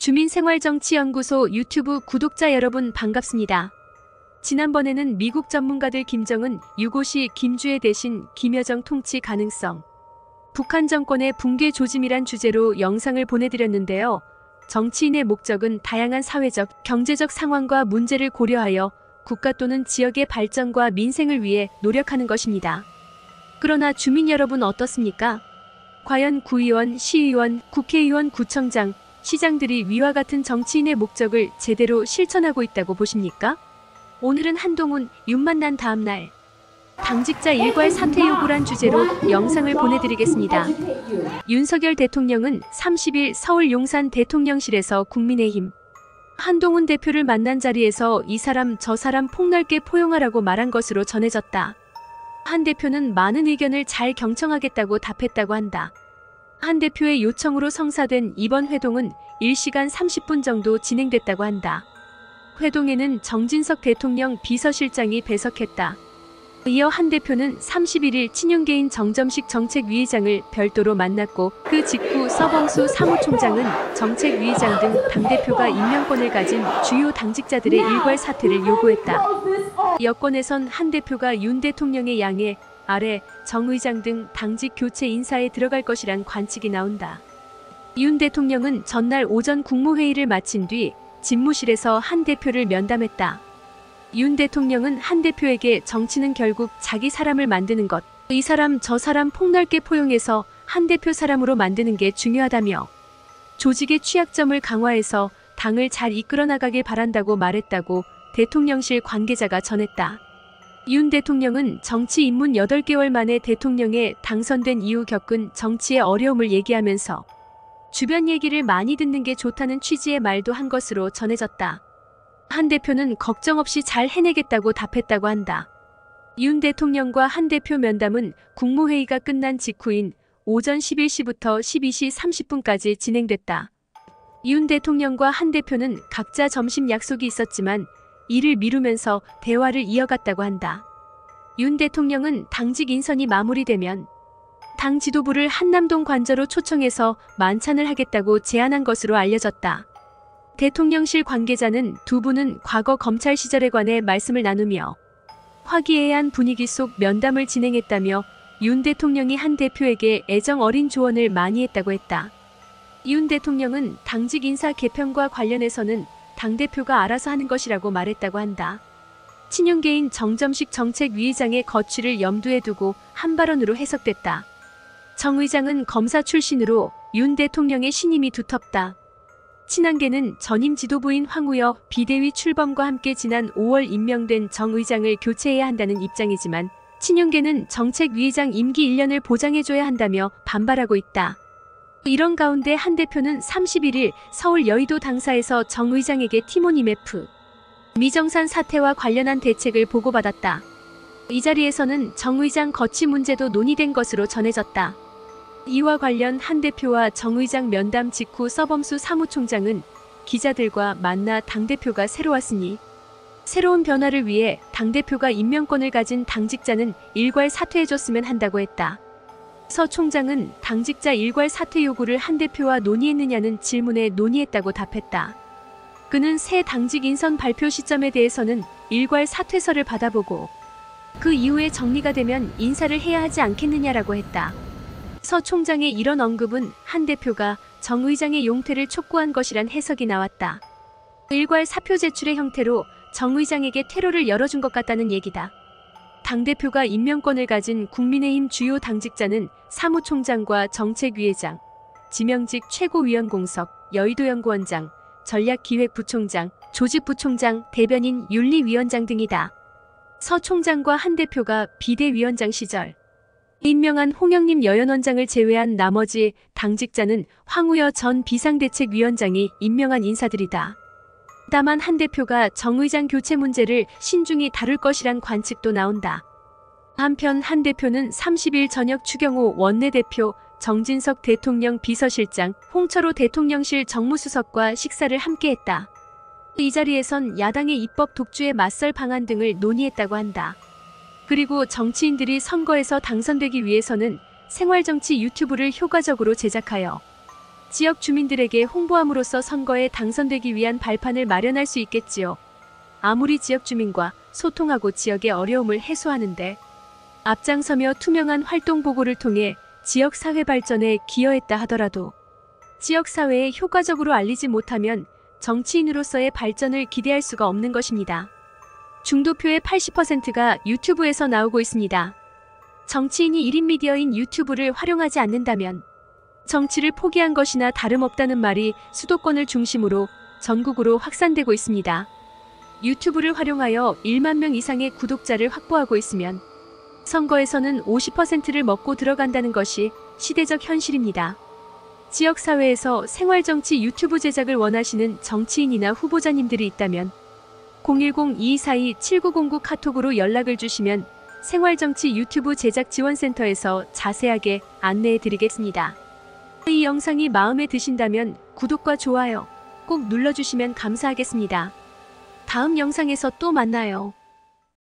주민생활정치연구소 유튜브 구독자 여러분 반갑습니다. 지난번에는 미국 전문가들 김정은, 유고시 김주애 대신 김여정 통치 가능성, 북한 정권의 붕괴 조짐이란 주제로 영상을 보내드렸는데요. 정치인의 목적은 다양한 사회적, 경제적 상황과 문제를 고려하여 국가 또는 지역의 발전과 민생을 위해 노력하는 것입니다. 그러나 주민 여러분 어떻습니까? 과연 구의원, 시의원, 국회의원, 구청장, 시장들이 위와 같은 정치인의 목적을 제대로 실천하고 있다고 보십니까? 오늘은 한동훈 윤만 난 다음 날 당직자 일괄 사퇴 요구란 주제로 영상을 보내드리겠습니다. 윤석열 대통령은 30일 서울 용산 대통령실에서 국민의힘 한동훈 대표를 만난 자리에서 이 사람 저 사람 폭넓게 포용하라고 말한 것으로 전해졌다. 한 대표는 많은 의견을 잘 경청하겠다고 답했다고 한다. 한 대표의 요청으로 성사된 이번 회동은 1시간 30분 정도 진행됐다고 한다. 회동에는 정진석 대통령 비서실장이 배석했다. 이어 한 대표는 31일 친윤계인 정점식 정책위의장을 별도로 만났고 그 직후 서범수 사무총장은 정책위의장 등 당대표가 임명권을 가진 주요 당직자들의 일괄 사퇴를 요구했다. 여권에선 한 대표가 윤 대통령의 양해 아래 정 의장 등 당직 교체 인사에 들어갈 것이란 관측이 나온다. 윤 대통령은 전날 오전 국무회의를 마친 뒤 집무실에서 한 대표를 면담했다. 윤 대통령은 한 대표에게 정치는 결국 자기 사람을 만드는 것, 이 사람 저 사람 폭넓게 포용해서 한 대표 사람으로 만드는 게 중요하다며 조직의 취약점을 강화해서 당을 잘 이끌어 나가길 바란다고 말했다고 대통령실 관계자가 전했다. 윤 대통령은 정치 입문 8개월 만에 대통령에 당선된 이후 겪은 정치의 어려움을 얘기하면서 주변 얘기를 많이 듣는 게 좋다는 취지의 말도 한 것으로 전해졌다. 한 대표는 걱정 없이 잘 해내겠다고 답했다고 한다. 윤 대통령과 한 대표 면담은 국무회의가 끝난 직후인 오전 11시부터 12시 30분까지 진행됐다. 윤 대통령과 한 대표는 각자 점심 약속이 있었지만 이를 미루면서 대화를 이어갔다고 한다. 윤 대통령은 당직 인선이 마무리되면 당 지도부를 한남동 관저로 초청해서 만찬을 하겠다고 제안한 것으로 알려졌다. 대통령실 관계자는 두 분은 과거 검찰 시절에 관해 말씀을 나누며 화기애애한 분위기 속 면담을 진행했다며 윤 대통령이 한 대표에게 애정 어린 조언을 많이 했다고 했다. 윤 대통령은 당직 인사 개편과 관련해서는 당대표가 알아서 하는 것이라고 말했다고 한다. 친윤계인 정점식 정책위의장의 거취를 염두에 두고 한 발언으로 해석됐다. 정 의장은 검사 출신으로 윤 대통령의 신임이 두텁다. 친한계는 전임 지도부인 황우여 비대위 출범과 함께 지난 5월 임명된 정 의장을 교체해야 한다는 입장이지만 친윤계는 정책위의장 임기 1년을 보장해줘야 한다며 반발하고 있다. 이런 가운데 한 대표는 31일 서울 여의도 당사에서 정 의장에게 티모니메프 미정산 사태와 관련한 대책을 보고받았다. 이 자리에서는 정 의장 거치 문제도 논의된 것으로 전해졌다. 이와 관련 한 대표와 정 의장 면담 직후 서범수 사무총장은 기자들과 만나 당대표가 새로 왔으니 새로운 변화를 위해 당대표가 임명권을 가진 당직자는 일괄 사퇴해줬으면 한다고 했다. 서 총장은 당직자 일괄 사퇴 요구를 한 대표와 논의했느냐는 질문에 논의했다고 답했다. 그는 새 당직 인선 발표 시점에 대해서는 일괄 사퇴서를 받아보고 그 이후에 정리가 되면 인사를 해야 하지 않겠느냐라고 했다. 서 총장의 이런 언급은 한 대표가 정 의장의 용퇴를 촉구한 것이란 해석이 나왔다. 일괄 사표 제출의 형태로 정 의장에게 퇴로를 열어준 것 같다는 얘기다. 당대표가 임명권을 가진 국민의힘 주요 당직자는 사무총장과 정책위의장, 지명직 최고위원 공석, 여의도연구원장, 전략기획부총장, 조직부총장, 대변인, 윤리위원장 등이다. 서 총장과 한 대표가 비대위원장 시절 임명한 홍영림 여연원장을 제외한 나머지 당직자는 황우여 전 비상대책위원장이 임명한 인사들이다. 다만 한 대표가 정 의장 교체 문제를 신중히 다룰 것이란 관측도 나온다. 한편 한 대표는 30일 저녁 추경호 원내대표, 정진석 대통령 비서실장, 홍철호 대통령실 정무수석과 식사를 함께했다. 이 자리에선 야당의 입법 독주에 맞설 방안 등을 논의했다고 한다. 그리고 정치인들이 선거에서 당선되기 위해서는 생활정치 유튜브를 효과적으로 제작하여 지역 주민들에게 홍보함으로써 선거에 당선되기 위한 발판을 마련할 수 있겠지요. 아무리 지역 주민과 소통하고 지역의 어려움을 해소하는데 앞장서며 투명한 활동 보고를 통해 지역사회 발전에 기여했다 하더라도 지역사회에 효과적으로 알리지 못하면 정치인으로서의 발전을 기대할 수가 없는 것입니다. 중도표의 80%가 유튜브에서 나오고 있습니다. 정치인이 1인 미디어인 유튜브를 활용하지 않는다면 정치를 포기한 것이나 다름없다는 말이 수도권을 중심으로 전국으로 확산되고 있습니다. 유튜브를 활용하여 1만 명 이상의 구독자를 확보하고 있으면 선거에서는 50%를 먹고 들어간다는 것이 시대적 현실입니다. 지역사회에서 생활정치 유튜브 제작을 원하시는 정치인이나 후보자님들이 있다면 010-2242-7909 카톡으로 연락을 주시면 생활정치 유튜브 제작 지원센터에서 자세하게 안내해 드리겠습니다. 이 영상이 마음에 드신다면 구독과 좋아요 꼭 눌러주시면 감사하겠습니다. 다음 영상에서 또 만나요.